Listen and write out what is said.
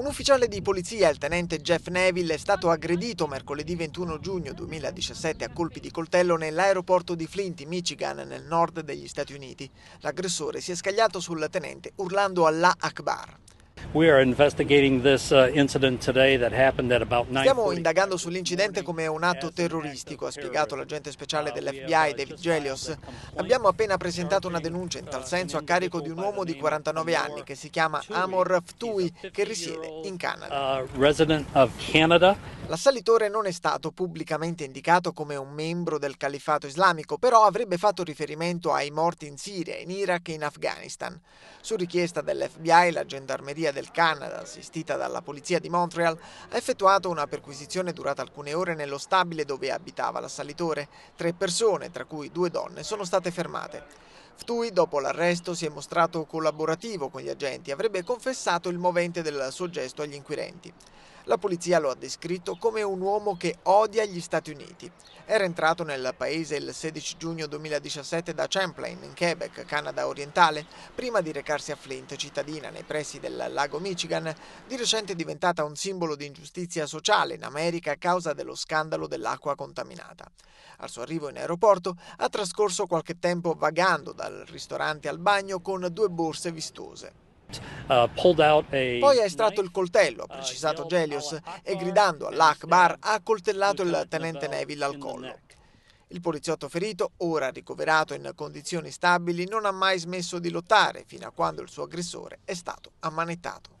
Un ufficiale di polizia, il tenente Jeff Neville, è stato aggredito mercoledì 21 giugno 2017 a colpi di coltello nell'aeroporto di Flint, Michigan, nel nord degli Stati Uniti. L'aggressore si è scagliato sul tenente urlando Allah Akbar. Uh, Stiamo indagando sull'incidente come un atto terroristico, ha spiegato l'agente speciale dell'FBI David Gelios. Abbiamo appena presentato una denuncia in tal senso a carico di un uomo di 49 anni che si chiama Amor Ftui, che risiede in Canada. Canada. L'assalitore non è stato pubblicamente indicato come un membro del califfato islamico, però avrebbe fatto riferimento ai morti in Siria, in Iraq e in Afghanistan. Su richiesta dell'FBI, la Gendarmeria del Canada, assistita dalla polizia di Montreal, ha effettuato una perquisizione durata alcune ore nello stabile dove abitava l'assalitore. Tre persone, tra cui due donne, sono state fermate. Ftui, dopo l'arresto, si è mostrato collaborativo con gli agenti, e avrebbe confessato il movente del suo gesto agli inquirenti. La polizia lo ha descritto come un uomo che odia gli Stati Uniti. Era entrato nel paese il 16 giugno 2017 da Champlain, in Quebec, Canada orientale, prima di recarsi a Flint, cittadina nei pressi del lago Michigan, di recente diventata un simbolo di ingiustizia sociale in America a causa dello scandalo dell'acqua contaminata. Al suo arrivo in aeroporto ha trascorso qualche tempo vagando dal ristorante al bagno con due borse vistose. Uh, Poi ha estratto il coltello, ha uh, precisato Gelios, e gridando all'Akbar ha coltellato il tenente Neville al collo. Il poliziotto ferito, ora ricoverato in condizioni stabili, non ha mai smesso di lottare fino a quando il suo aggressore è stato ammanettato.